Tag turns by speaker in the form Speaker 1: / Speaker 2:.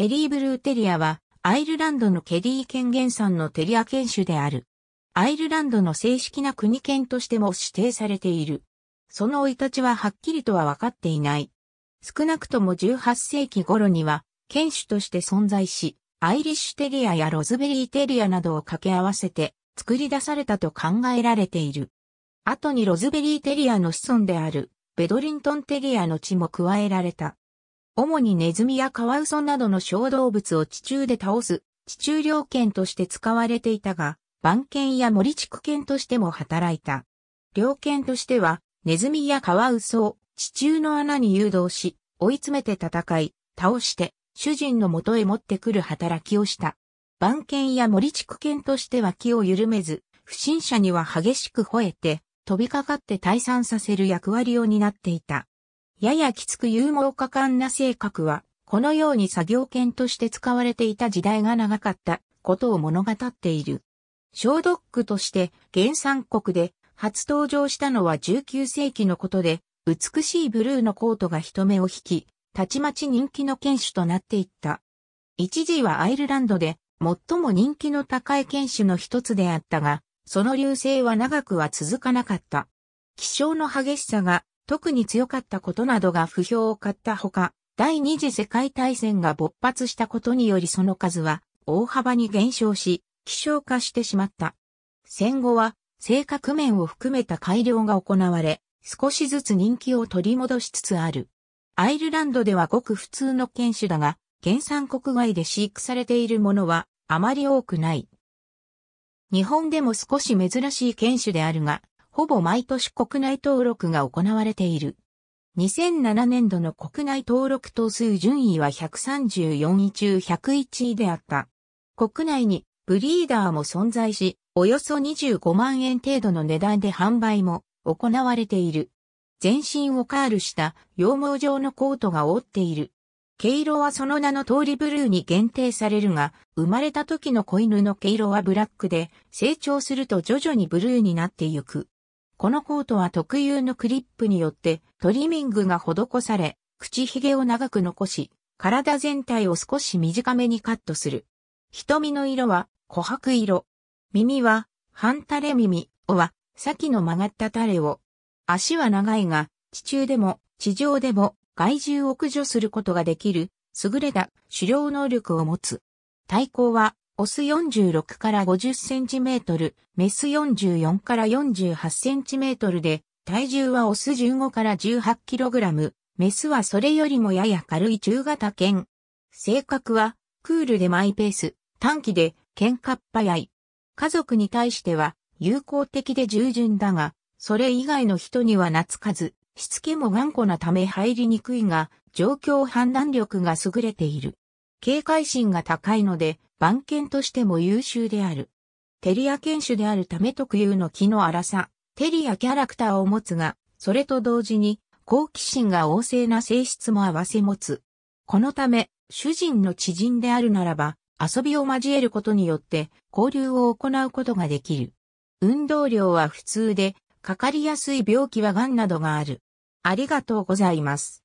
Speaker 1: ケリーブルーテリアは、アイルランドのケリー県原産のテリア犬種である。アイルランドの正式な国犬としても指定されている。その生い立ちははっきりとは分かっていない。少なくとも18世紀頃には、犬種として存在し、アイリッシュテリアやロズベリーテリアなどを掛け合わせて作り出されたと考えられている。後にロズベリーテリアの子孫であるベドリントンテリアの血も加えられた。主にネズミやカワウソなどの小動物を地中で倒す、地中猟犬として使われていたが、番犬や森地区犬としても働いた。猟犬としては、ネズミやカワウソを地中の穴に誘導し、追い詰めて戦い、倒して、主人の元へ持ってくる働きをした。番犬や森地区犬としては気を緩めず、不審者には激しく吠えて、飛びかかって退散させる役割を担っていた。ややきつく勇猛果敢な性格は、このように作業犬として使われていた時代が長かったことを物語っている。小ドッグとして原産国で初登場したのは19世紀のことで、美しいブルーのコートが人目を引き、たちまち人気の犬種となっていった。一時はアイルランドで最も人気の高い犬種の一つであったが、その流星は長くは続かなかった。気象の激しさが特に強かったことなどが不評を買ったほか、第二次世界大戦が勃発したことによりその数は大幅に減少し、希少化してしまった。戦後は、性格面を含めた改良が行われ、少しずつ人気を取り戻しつつある。アイルランドではごく普通の犬種だが、原産国外で飼育されているものはあまり多くない。日本でも少し珍しい犬種であるが、ほぼ毎年国内登録が行われている。2007年度の国内登録等数順位は134位中101位であった。国内にブリーダーも存在し、およそ25万円程度の値段で販売も行われている。全身をカールした羊毛状のコートが覆っている。毛色はその名の通りブルーに限定されるが、生まれた時の子犬の毛色はブラックで、成長すると徐々にブルーになってゆく。このコートは特有のクリップによってトリミングが施され、口ひげを長く残し、体全体を少し短めにカットする。瞳の色は琥珀色。耳は半垂れ耳、尾は先の曲がった垂れを。足は長いが、地中でも地上でも害獣を駆除することができる優れた狩猟能力を持つ。対抗はオス46から50センチメートル、メス44から48センチメートルで、体重はオス15から18キログラム、メスはそれよりもやや軽い中型犬。性格は、クールでマイペース、短期で、喧嘩っ早い。家族に対しては、友好的で従順だが、それ以外の人には懐かず、しつけも頑固なため入りにくいが、状況判断力が優れている。警戒心が高いので、番犬としても優秀である。テリア犬種であるため特有の気の荒さ、テリアキャラクターを持つが、それと同時に好奇心が旺盛な性質も併せ持つ。このため、主人の知人であるならば、遊びを交えることによって交流を行うことができる。運動量は普通で、かかりやすい病気は癌などがある。ありがとうございます。